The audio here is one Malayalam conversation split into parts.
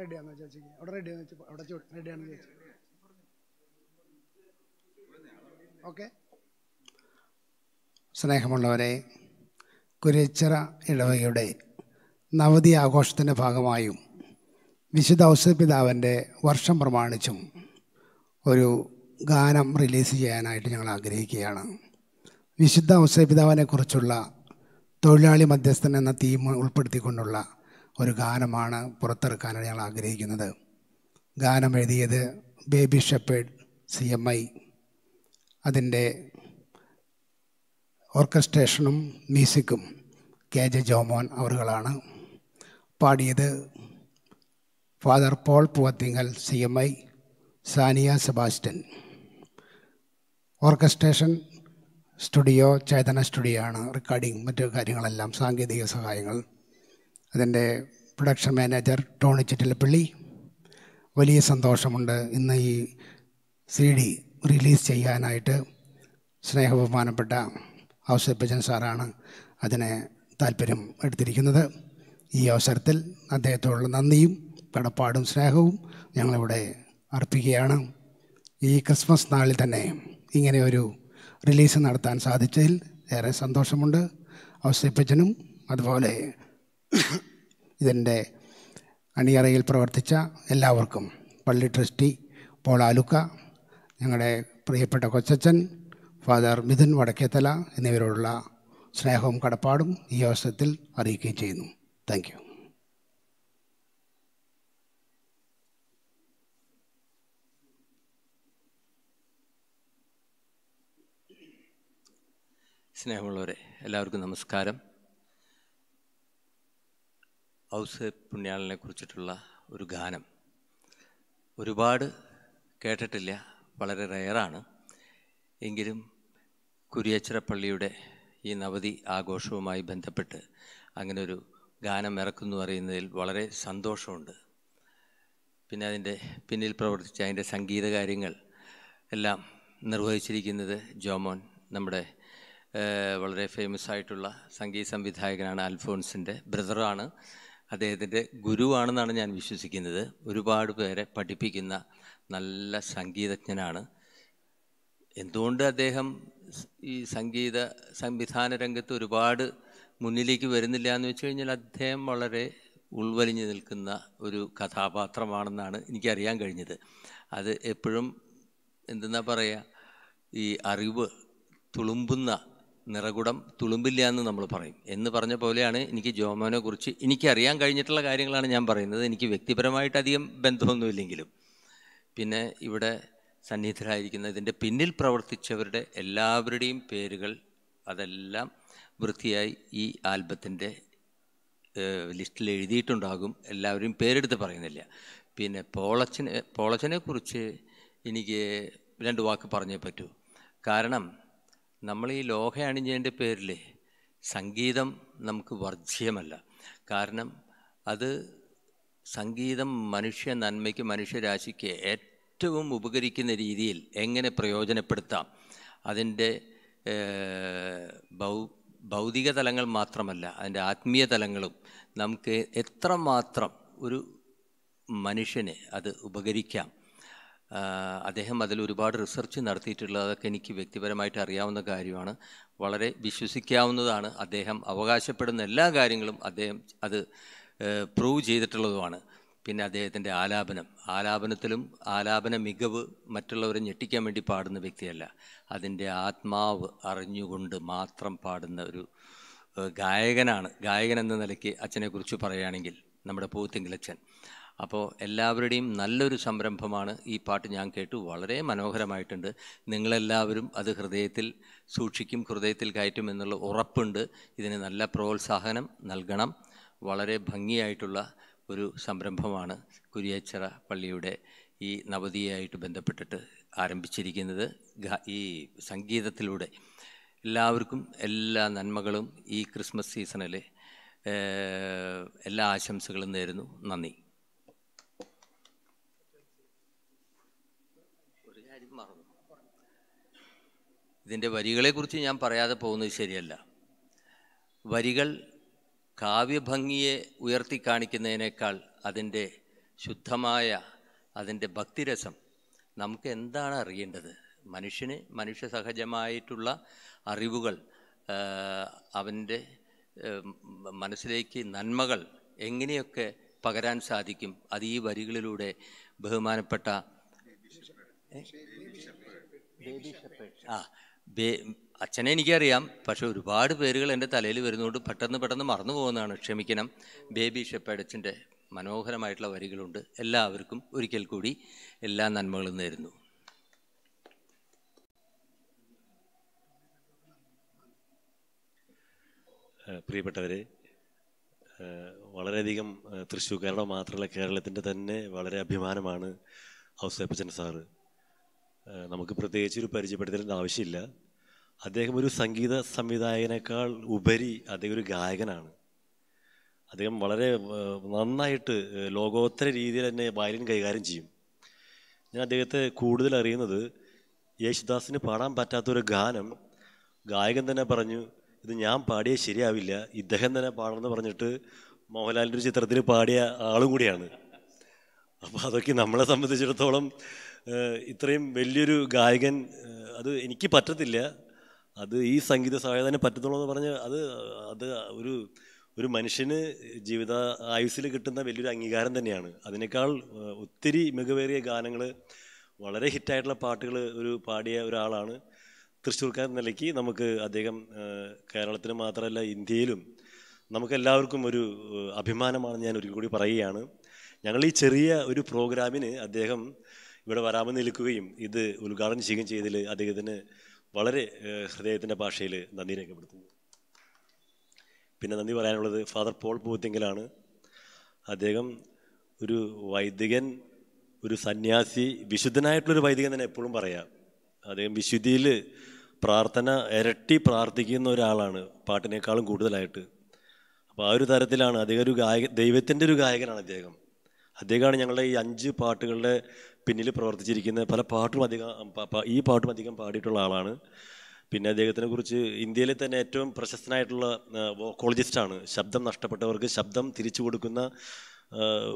റെഡിയാന്ന് അവിടെ റെഡിയാന്ന് അവിടെ സ്നേഹമുള്ളവരെ കുരച്ചിറ ഇടവകയുടെ നവതി ആഘോഷത്തിൻ്റെ ഭാഗമായും വിശുദ്ധ പിതാവിൻ്റെ വർഷം പ്രമാണിച്ചും ഒരു ഗാനം റിലീസ് ചെയ്യാനായിട്ട് ഞങ്ങൾ ആഗ്രഹിക്കുകയാണ് വിശുദ്ധ ഔസപിതാവിനെക്കുറിച്ചുള്ള തൊഴിലാളി മധ്യസ്ഥൻ എന്ന തീം ഉൾപ്പെടുത്തിക്കൊണ്ടുള്ള ഒരു ഗാനമാണ് പുറത്തിറക്കാനാണ് ഞങ്ങൾ ആഗ്രഹിക്കുന്നത് ഗാനം എഴുതിയത് Baby Shepherd C M I അതിൻ്റെ ഓർക്കസ്ട്രേഷനും മ്യൂസിക്കും കെ ജെ ജോമോൻ അവറുകളാണ് പാടിയത് father Paul Poovathinkal C M I Saniya Sebastian orchestration studio Chetana studio ആണ് റെക്കോർഡിംഗ് മറ്റു കാര്യങ്ങളെല്ലാം സാങ്കേതിക സഹായങ്ങൾ അതിൻ്റെ പ്രൊഡക്ഷൻ മാനേജർ ടോണി ചിറ്റിലപ്പള്ളി വലിയ സന്തോഷമുണ്ട് ഇന്ന് ഈ സി ഡി റിലീസ് ചെയ്യാനായിട്ട് സ്നേഹബഹുമാനപ്പെട്ട ഔസഫ്ബജൻ സാറാണ് അതിനെ താല്പര്യം എടുത്തിരിക്കുന്നത് ഈ അവസരത്തിൽ അദ്ദേഹത്തോടുള്ള നന്ദിയും കടപ്പാടും സ്നേഹവും ഞങ്ങളിവിടെ അർപ്പിക്കുകയാണ് ഈ ക്രിസ്മസ് നാളിൽ തന്നെ ഇങ്ങനെ ഒരു റിലീസ് നടത്താൻ സാധിച്ചതിൽ ഏറെ സന്തോഷമുണ്ട് ഔസേപ്പച്ചനും അതുപോലെ ഇതിൻ്റെ അണിയറയിൽ പ്രവർത്തിച്ച എല്ലാവർക്കും പള്ളി ട്രസ്റ്റി പോൾ ആലുക്ക ഞങ്ങളുടെ പ്രിയപ്പെട്ട കൊച്ചച്ചൻ ഫാദർ മിഥുൻ വടക്കേത്തല എന്നിവരോടുള്ള സ്നേഹവും കടപ്പാടും ഈ അവസരത്തിൽ അറിയിക്കുകയും ചെയ്യുന്നു താങ്ക് സ്നേഹമുള്ളവരെ എല്ലാവർക്കും നമസ്കാരം ഔസ് പുണ്യാളനെ കുറിച്ചിട്ടുള്ള ഒരു ഗാനം ഒരുപാട് കേട്ടിട്ടില്ല വളരെ റയറാണ് എങ്കിലും കുരിയച്ചിറ പള്ളിയുടെ ഈ നവതി ആഘോഷവുമായി ബന്ധപ്പെട്ട് അങ്ങനെ ഒരു ഗാനം ഇറക്കുന്നു അറിയുന്നതിൽ വളരെ സന്തോഷമുണ്ട് പിന്നെ അതിൻ്റെ പിന്നിൽ പ്രവർത്തിച്ച അതിൻ്റെ സംഗീത കാര്യങ്ങൾ എല്ലാം നിർവഹിച്ചിരിക്കുന്നത് ജോമോൻ നമ്മുടെ വളരെ ഫേമസ് ആയിട്ടുള്ള സംഗീത സംവിധായകനാണ് അൽഫോൺസിൻ്റെ ബ്രദറാണ് അദ്ദേഹത്തിൻ്റെ ഗുരുവാണെന്നാണ് ഞാൻ വിശ്വസിക്കുന്നത് ഒരുപാട് പേരെ പഠിപ്പിക്കുന്ന നല്ല സംഗീതജ്ഞനാണ് എന്തുകൊണ്ട് അദ്ദേഹം ഈ സംഗീത സംവിധാന രംഗത്ത് ഒരുപാട് മുന്നിലേക്ക് വരുന്നില്ല എന്ന് വെച്ച് കഴിഞ്ഞാൽ അദ്ദേഹം വളരെ ഉൾവലിഞ്ഞു നിൽക്കുന്ന ഒരു കഥാപാത്രമാണെന്നാണ് എനിക്കറിയാൻ കഴിഞ്ഞത് അത് എപ്പോഴും എന്തെന്നാ പറയുക ഈ അറിവ് തുളുമ്പുന്ന നിറകുടം തുളുമ്പില്ല എന്ന് നമ്മൾ പറയും എന്ന് പറഞ്ഞ പോലെയാണ് എനിക്ക് ജോമോനെ കുറിച്ച് എനിക്കറിയാൻ കഴിഞ്ഞിട്ടുള്ള കാര്യങ്ങളാണ് ഞാൻ പറയുന്നത് എനിക്ക് വ്യക്തിപരമായിട്ട് അധികം ബന്ധമൊന്നുമില്ലെങ്കിലും പിന്നെ ഇവിടെ സന്നിഹിതരായിരിക്കുന്ന ഇതിൻ്റെ പിന്നിൽ പ്രവർത്തിച്ചവരുടെ എല്ലാവരുടെയും പേരുകൾ അതെല്ലാം വൃത്തിയായി ഈ ആൽബത്തിൻ്റെ ലിസ്റ്റിൽ എഴുതിയിട്ടുണ്ടാകും എല്ലാവരെയും പേരെടുത്ത് പറയുന്നില്ല പിന്നെ പോളച്ചനെ പോളച്ചനെ കുറിച്ച് എനിക്ക് രണ്ട് വാക്ക് പറഞ്ഞേ പറ്റൂ കാരണം നമ്മൾ ഈ ലോഹ അണിഞ്ഞതിൻ്റെ പേരിൽ സംഗീതം നമുക്ക് വർജ്യമല്ല കാരണം അത് സംഗീതം മനുഷ്യ നന്മയ്ക്ക് മനുഷ്യരാശിക്ക് ഏറ്റവും ഉപകരിക്കുന്ന രീതിയിൽ എങ്ങനെ പ്രയോജനപ്പെടുത്താം അതിൻ്റെ ഭൗതിക തലങ്ങൾ മാത്രമല്ല അതിൻ്റെ ആത്മീയ തലങ്ങളും നമുക്ക് എത്രമാത്രം ഒരു മനുഷ്യനെ അത് ഉപകരിക്കാം അദ്ദേഹം അതിൽ ഒരുപാട് റിസർച്ച് അതൊക്കെ എനിക്ക് വ്യക്തിപരമായിട്ട് അറിയാവുന്ന കാര്യമാണ് വളരെ വിശ്വസിക്കാവുന്നതാണ് അദ്ദേഹം അവകാശപ്പെടുന്ന എല്ലാ കാര്യങ്ങളും അദ്ദേഹം അത് പ്രൂവ് ചെയ്തിട്ടുള്ളതുമാണ് പിന്നെ അദ്ദേഹത്തിൻ്റെ ആലാപനം ആലാപനത്തിലും ആലാപന മികവ് മറ്റുള്ളവരെ ഞെട്ടിക്കാൻ വേണ്ടി പാടുന്ന വ്യക്തിയല്ല അതിൻ്റെ ആത്മാവ് അറിഞ്ഞുകൊണ്ട് മാത്രം പാടുന്ന ഒരു ഗായകനാണ് ഗായകൻ എന്ന നിലയ്ക്ക് അച്ഛനെക്കുറിച്ച് പറയുകയാണെങ്കിൽ നമ്മുടെ പൂത്തിങ്കിലച്ഛൻ അപ്പോൾ എല്ലാവരുടെയും നല്ലൊരു സംരംഭമാണ് ഈ പാട്ട് ഞാൻ കേട്ടു വളരെ മനോഹരമായിട്ടുണ്ട് നിങ്ങളെല്ലാവരും അത് ഹൃദയത്തിൽ സൂക്ഷിക്കും ഹൃദയത്തിൽ കയറ്റും എന്നുള്ള ഉറപ്പുണ്ട് ഇതിന് നല്ല പ്രോത്സാഹനം നൽകണം വളരെ ഭംഗിയായിട്ടുള്ള ഒരു സംരംഭമാണ് കുരിയച്ചറ പള്ളിയുടെ ഈ നവതിയായിട്ട് ബന്ധപ്പെട്ടിട്ട് ആരംഭിച്ചിരിക്കുന്നത് ഈ സംഗീതത്തിലൂടെ എല്ലാവർക്കും എല്ലാ നന്മകളും ഈ ക്രിസ്മസ് സീസണിലെ എല്ലാ ആശംസകളും നേരുന്നു നന്ദി ഒരു കാര്യം മറന്നു ഇതിൻ്റെ വരികളെക്കുറിച്ച് ഞാൻ പറയാതെ പോകുന്നത് ശരിയല്ല വരികൾ കാവ്യഭംഗിയെ ഉയർത്തി കാണിക്കുന്നതിനേക്കാൾ അതിൻ്റെ ശുദ്ധമായ അതിൻ്റെ ഭക്തിരസം നമുക്ക് എന്താണ് അറിയേണ്ടത് മനുഷ്യന് മനുഷ്യ സഹജമായിട്ടുള്ള അറിവുകൾ അവൻ്റെ മനസ്സിലേക്ക് നന്മകൾ എങ്ങനെയൊക്കെ പകരാൻ സാധിക്കും അത് ഈ വരികളിലൂടെ ബഹുമാനപ്പെട്ട ആ അച്ഛനെ എനിക്കറിയാം പക്ഷെ ഒരുപാട് പേരുകൾ എൻ്റെ തലയിൽ വരുന്നതുകൊണ്ട് പെട്ടെന്ന് പെട്ടെന്ന് മറന്നു പോകുന്നതാണ് ക്ഷമിക്കണം ബേബി ഷെപ്പേഡ് മനോഹരമായിട്ടുള്ള വരികളുണ്ട് എല്ലാവർക്കും ഒരിക്കൽ കൂടി എല്ലാ നന്മകളും നേരുന്നു പ്രിയപ്പെട്ടവരെ വളരെയധികം കേരളം മാത്രമല്ല കേരളത്തിൻ്റെ തന്നെ വളരെ അഭിമാനമാണ് ഔസേപ്പച്ചൻ സാറ് നമുക്ക് പ്രത്യേകിച്ച് ഒരു പരിചയപ്പെടുത്തലിൻ്റെ ആവശ്യമില്ല അദ്ദേഹം ഒരു സംഗീത സംവിധായകനേക്കാൾ ഉപരി അദ്ദേഹം ഒരു ഗായകനാണ് അദ്ദേഹം വളരെ നന്നായിട്ട് ലോകോത്തര രീതിയിൽ തന്നെ വയലിൻ കൈകാര്യം ചെയ്യും ഞാൻ അദ്ദേഹത്തെ കൂടുതൽ അറിയുന്നത് യേശുദാസിന് പാടാൻ പറ്റാത്തൊരു ഗാനം ഗായകൻ തന്നെ പറഞ്ഞു ഇത് ഞാൻ പാടിയേ ശരിയാവില്ല ഇദ്ദേഹം തന്നെ പാടണമെന്ന് പറഞ്ഞിട്ട് മോഹൻലാലിൻ്റെ ഒരു ചിത്രത്തിൽ പാടിയ ആളും കൂടിയാണ് അപ്പോൾ അതൊക്കെ നമ്മളെ സംബന്ധിച്ചിടത്തോളം ഇത്രയും വലിയൊരു ഗായകൻ അത് എനിക്ക് പറ്റത്തില്ല അത് ഈ സംഗീത സഹായതനെ പറ്റത്തുള്ളൂ എന്ന് പറഞ്ഞ് അത് അത് ഒരു ഒരു മനുഷ്യന് ജീവിത ആയുസ്സിൽ കിട്ടുന്ന വലിയൊരു അംഗീകാരം തന്നെയാണ് അതിനേക്കാൾ ഒത്തിരി മികവേറിയ ഗാനങ്ങൾ വളരെ ഹിറ്റായിട്ടുള്ള പാട്ടുകൾ ഒരു പാടിയ ഒരാളാണ് തൃശ്ശൂർക്കാർ നിലയ്ക്ക് നമുക്ക് അദ്ദേഹം കേരളത്തിന് മാത്രമല്ല ഇന്ത്യയിലും നമുക്കെല്ലാവർക്കും ഒരു അഭിമാനമാണ് ഞാൻ ഒരിക്കൽ കൂടി പറയുകയാണ് ഞങ്ങൾ ഈ ചെറിയ ഒരു പ്രോഗ്രാമിന് അദ്ദേഹം ഇവിടെ വരാമെന്ന് നിൽക്കുകയും ഇത് ഉദ്ഘാടനം ചെയ്യുകയും ചെയ്തതിൽ അദ്ദേഹത്തിന് വളരെ ഹൃദയത്തിൻ്റെ ഭാഷയിൽ നന്ദി രേഖപ്പെടുത്തുന്നു പിന്നെ നന്ദി പറയാനുള്ളത് ഫാദർ പോൾ പൂത്തിങ്കലാണ് അദ്ദേഹം ഒരു വൈദികൻ ഒരു സന്യാസി വിശുദ്ധനായിട്ടുള്ളൊരു വൈദികൻ തന്നെ എപ്പോഴും പറയാം അദ്ദേഹം വിശുദ്ധിയിൽ പ്രാർത്ഥന ഇരട്ടി പ്രാർത്ഥിക്കുന്ന ഒരാളാണ് പാട്ടിനേക്കാളും കൂടുതലായിട്ട് അപ്പോൾ ആ ഒരു തരത്തിലാണ് അദ്ദേഹം ഒരു ഗായക ദൈവത്തിൻ്റെ ഒരു ഗായകനാണ് അദ്ദേഹം അദ്ദേഹമാണ് ഞങ്ങളുടെ ഈ അഞ്ച് പാട്ടുകളുടെ പിന്നിൽ പ്രവർത്തിച്ചിരിക്കുന്ന പല പാട്ടും അധികം ഈ പാട്ടും അധികം പാടിയിട്ടുള്ള ആളാണ് പിന്നെ അദ്ദേഹത്തിനെ കുറിച്ച് ഇന്ത്യയിലെ തന്നെ ഏറ്റവും പ്രശസ്തനായിട്ടുള്ള വോക്കോളജിസ്റ്റാണ് ശബ്ദം നഷ്ടപ്പെട്ടവർക്ക് ശബ്ദം തിരിച്ചു കൊടുക്കുന്ന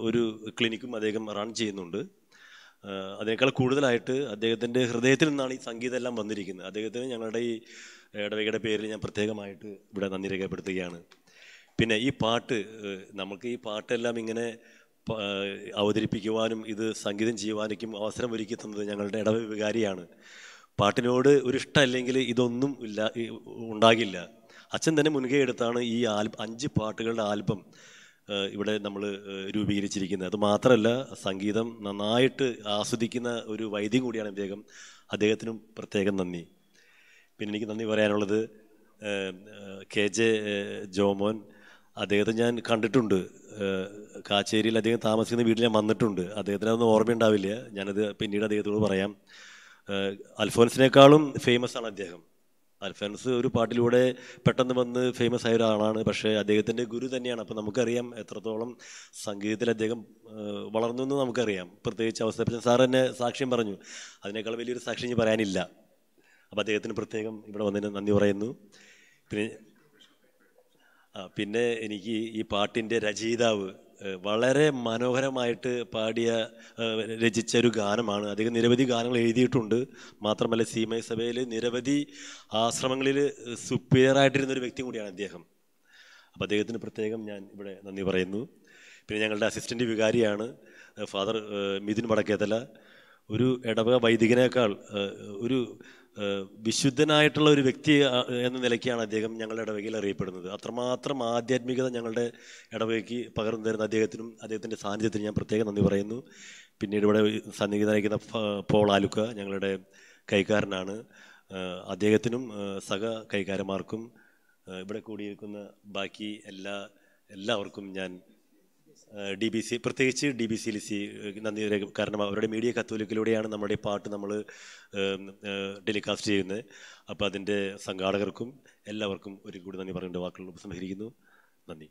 ഒരു ക്ലിനിക്കും അദ്ദേഹം റൺ ചെയ്യുന്നുണ്ട് അതിനേക്കാൾ കൂടുതലായിട്ട് അദ്ദേഹത്തിൻ്റെ ഹൃദയത്തിൽ നിന്നാണ് ഈ സംഗീതം എല്ലാം വന്നിരിക്കുന്നത് അദ്ദേഹത്തിന് ഞങ്ങളുടെ ഈ ഇടവകയുടെ പേരിൽ ഞാൻ പ്രത്യേകമായിട്ട് ഇവിടെ നന്ദി രേഖപ്പെടുത്തുകയാണ് പിന്നെ ഈ പാട്ട് നമുക്ക് ഈ പാട്ടെല്ലാം ഇങ്ങനെ അവതരിപ്പിക്കുവാനും ഇത് സംഗീതം ചെയ്യുവാനേക്കും അവസരം ഒരുക്കി തന്നത് ഞങ്ങളുടെ ഇടവ വികാരിയാണ് പാട്ടിനോട് ഒരു ഇഷ്ടമല്ലെങ്കിൽ ഇതൊന്നും ഇല്ല ഉണ്ടാകില്ല അച്ഛൻ തന്നെ മുൻകൈ എടുത്താണ് ഈ ആൽബ അഞ്ച് പാട്ടുകളുടെ ആൽബം ഇവിടെ നമ്മൾ രൂപീകരിച്ചിരിക്കുന്നത് അത് മാത്രമല്ല സംഗീതം നന്നായിട്ട് ആസ്വദിക്കുന്ന ഒരു വൈദ്യം കൂടിയാണ് അദ്ദേഹം അദ്ദേഹത്തിനും പ്രത്യേകം നന്ദി പിന്നെ എനിക്ക് നന്ദി പറയാനുള്ളത് കെ ജെ ജോമോൻ അദ്ദേഹത്തെ ഞാൻ കണ്ടിട്ടുണ്ട് കാച്ചേരിയിൽ അദ്ദേഹം താമസിക്കുന്ന വീട്ടിൽ ഞാൻ വന്നിട്ടുണ്ട് അതൊന്നും ഓർമ്മയുണ്ടാവില്ല ഞാനത് പിന്നീട് അദ്ദേഹത്തോട് പറയാം അൽഫോൻസിനേക്കാളും ഫേമസ് ആണ് അദ്ദേഹം അൽഫോൻസ് ഒരു പാട്ടിലൂടെ പെട്ടെന്ന് വന്ന് ഫേമസ് ആയ ഒരാളാണ് പക്ഷേ അദ്ദേഹത്തിൻ്റെ ഗുരു തന്നെയാണ് അപ്പോൾ നമുക്കറിയാം എത്രത്തോളം സംഗീതത്തിൽ അദ്ദേഹം വളർന്നു എന്ന് നമുക്കറിയാം പ്രത്യേകിച്ച് അവസരപ്പെട്ട സാർ തന്നെ സാക്ഷ്യം പറഞ്ഞു അതിനേക്കാൾ വലിയൊരു സാക്ഷ്യം ഇനി പറയാനില്ല അപ്പോൾ അദ്ദേഹത്തിന് പ്രത്യേകം ഇവിടെ വന്നതിന് നന്ദി പറയുന്നു പിന്നെ പിന്നെ എനിക്ക് ഈ പാട്ടിൻ്റെ രചയിതാവ് വളരെ മനോഹരമായിട്ട് പാടിയ രചിച്ച ഒരു ഗാനമാണ് അദ്ദേഹം നിരവധി ഗാനങ്ങൾ എഴുതിയിട്ടുണ്ട് മാത്രമല്ല സീമയ സഭയിൽ നിരവധി ആശ്രമങ്ങളിൽ സുപ്പീരിയറായിട്ടിരുന്ന ഒരു വ്യക്തി കൂടിയാണ് അദ്ദേഹം അപ്പോൾ അദ്ദേഹത്തിന് പ്രത്യേകം ഞാൻ ഇവിടെ നന്ദി പറയുന്നു പിന്നെ ഞങ്ങളുടെ അസിസ്റ്റൻ്റ് വികാരിയാണ് ഫാദർ മിഥുൻ വടക്കേതല ഒരു ഇടവക വൈദികനേക്കാൾ ഒരു വിശുദ്ധനായിട്ടുള്ള ഒരു വ്യക്തി എന്ന നിലയ്ക്കാണ് അദ്ദേഹം ഞങ്ങളുടെ ഇടവകയിൽ അറിയപ്പെടുന്നത് അത്രമാത്രം ആധ്യാത്മികത ഞങ്ങളുടെ ഇടവകയ്ക്ക് പകർന്നു തരുന്ന അദ്ദേഹത്തിനും അദ്ദേഹത്തിൻ്റെ സാന്നിധ്യത്തിന് ഞാൻ പ്രത്യേകം നന്ദി പറയുന്നു പിന്നീട് ഇവിടെ സന്നിഹിതം നയിക്കുന്ന പോൾ ആലുക്ക ഞങ്ങളുടെ കൈക്കാരനാണ് അദ്ദേഹത്തിനും സഹ കൈക്കാരന്മാർക്കും ഇവിടെ കൂടിയിരിക്കുന്ന ബാക്കി എല്ലാ എല്ലാവർക്കും ഞാൻ ഡി ബി സി പ്രത്യേകിച്ച് ഡി ബി സി ലിസി നന്ദി കാരണം അവരുടെ മീഡിയ കത്തോലിക്കിലൂടെയാണ് നമ്മുടെ പാട്ട് നമ്മൾ ടെലികാസ്റ്റ് ചെയ്യുന്നത് അപ്പോൾ അതിൻ്റെ സംഘാടകർക്കും എല്ലാവർക്കും ഒരു കൂടി നന്ദി പറയേണ്ട വാക്കുകൾ ഉപസംഹരിക്കുന്നു നന്ദി